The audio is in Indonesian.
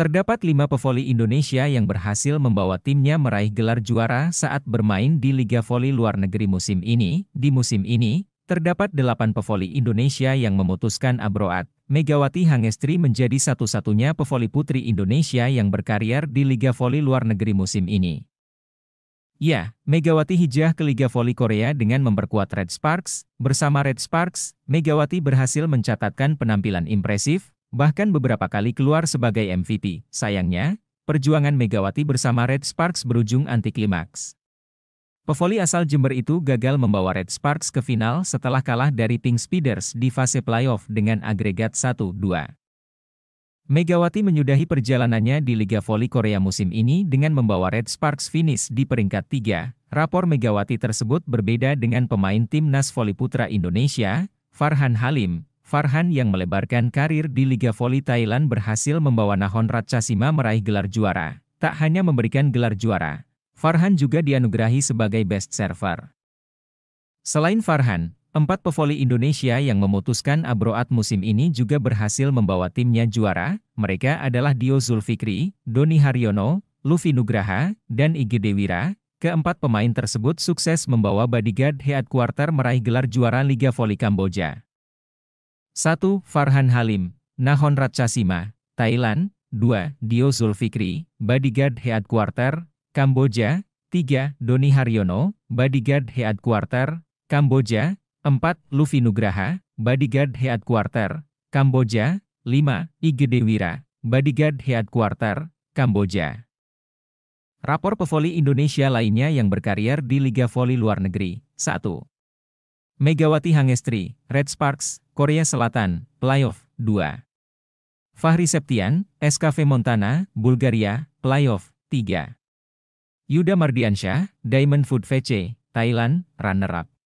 Terdapat lima pevoli Indonesia yang berhasil membawa timnya meraih gelar juara saat bermain di Liga Voli Luar Negeri musim ini. Di musim ini, terdapat delapan pevoli Indonesia yang memutuskan abroad. Megawati Hangestri menjadi satu-satunya pevoli putri Indonesia yang berkarier di Liga Voli Luar Negeri musim ini. Ya, Megawati hijrah ke Liga Voli Korea dengan memperkuat Red Sparks. Bersama Red Sparks, Megawati berhasil mencatatkan penampilan impresif, bahkan beberapa kali keluar sebagai MVP. Sayangnya, perjuangan Megawati bersama Red Sparks berujung anti klimaks. Pevoli asal Jember itu gagal membawa Red Sparks ke final setelah kalah dari Pink Speeders di fase playoff dengan agregat 1-2. Megawati menyudahi perjalanannya di Liga Voli Korea musim ini dengan membawa Red Sparks finish di peringkat 3. Rapor Megawati tersebut berbeda dengan pemain timnas voli putra Indonesia, Farhan Halim, Farhan yang melebarkan karir di Liga Voli Thailand berhasil membawa Nahon Ratchasima meraih gelar juara. Tak hanya memberikan gelar juara, Farhan juga dianugerahi sebagai best server. Selain Farhan, empat pevoli Indonesia yang memutuskan abroad musim ini juga berhasil membawa timnya juara. Mereka adalah Dio Zulfikri, Doni Haryono, Luffy Nugraha, dan Igi Dewira. Keempat pemain tersebut sukses membawa bodyguard Heat Quarter meraih gelar juara Liga Voli Kamboja. 1. Farhan Halim, Nahon Ratchasima, Thailand. 2. Dio Zulfikri, Bodyguard Headquarter, Kamboja. 3. Doni Haryono, Bodyguard Headquarter, Kamboja. 4. Luffy Nugraha, Bodyguard Headquarter, Kamboja. 5. Igede Wira, Bodyguard Headquarter, Kamboja. Rapor pevoli Indonesia lainnya yang berkarier di Liga Voli Luar Negeri. 1. Megawati Hangestri, Red Sparks, Korea Selatan, playoff 2. Fahri Septian, SKV Montana, Bulgaria, playoff 3. Yuda Mardiansyah, Diamond Food VC, Thailand, runner-up.